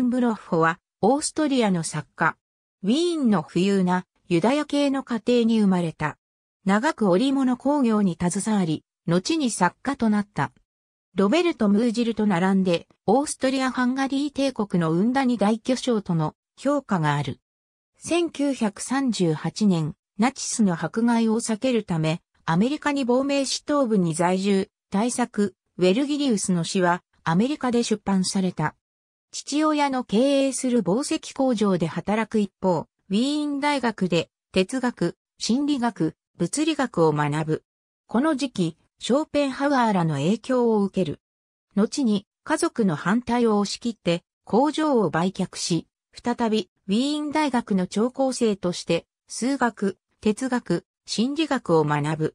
ンブロッホは、オーストリアの作家。ウィーンの富裕なユダヤ系の家庭に生まれた。長く織物工業に携わり、後に作家となった。ロベルト・ムージルと並んで、オーストリア・ハンガリー帝国の運だに大巨匠との評価がある。1938年、ナチスの迫害を避けるため、アメリカに亡命し東部に在住、大作、ウェルギリウスの詩は、アメリカで出版された。父親の経営する紡績工場で働く一方、ウィーン大学で哲学、心理学、物理学を学ぶ。この時期、ショーペンハワーらの影響を受ける。後に家族の反対を押し切って工場を売却し、再びウィーン大学の聴講生として数学、哲学、心理学を学ぶ。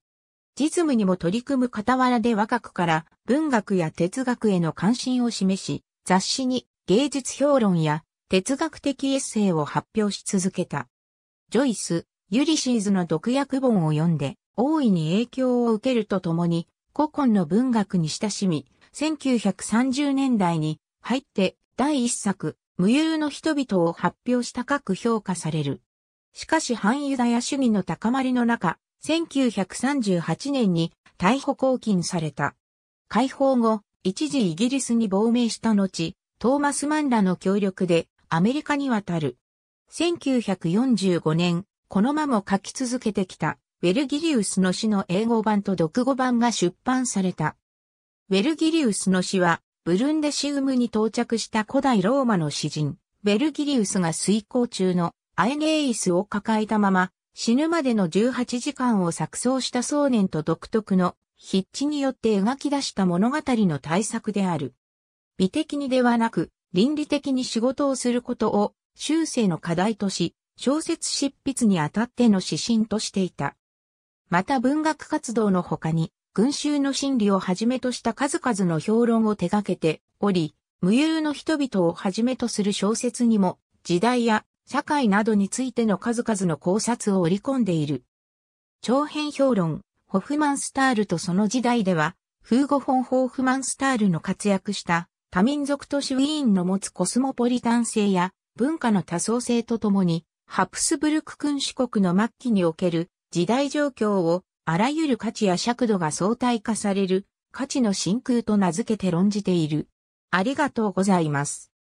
実務にも取り組む傍らで若くから文学や哲学への関心を示し、雑誌に芸術評論や哲学的エッセイを発表し続けた。ジョイス、ユリシーズの毒薬本を読んで、大いに影響を受けるとともに、古今の文学に親しみ、1930年代に入って第一作、無憂の人々を発表したく評価される。しかし反ユダヤ主義の高まりの中、1938年に逮捕拘禁された。解放後、一時イギリスに亡命した後、トーマス・マンらの協力でアメリカに渡る。1945年、このまま書き続けてきた、ウェルギリウスの詩の英語版と読語版が出版された。ウェルギリウスの詩は、ブルンデシウムに到着した古代ローマの詩人、ウェルギリウスが遂行中のアエネイスを抱えたまま、死ぬまでの18時間を錯綜した想念と独特の筆致によって描き出した物語の大作である。美的にではなく、倫理的に仕事をすることを、修正の課題とし、小説執筆にあたっての指針としていた。また文学活動の他に、群衆の心理をはじめとした数々の評論を手掛けており、無有の人々をはじめとする小説にも、時代や社会などについての数々の考察を織り込んでいる。長編評論、ホフマンスタールとその時代では、フーゴ・フォン・ホーフマンスタールの活躍した多民族都市ウィーンの持つコスモポリタン性や文化の多層性とともに、ハプスブルク君主国の末期における時代状況をあらゆる価値や尺度が相対化される価値の真空と名付けて論じている。ありがとうございます。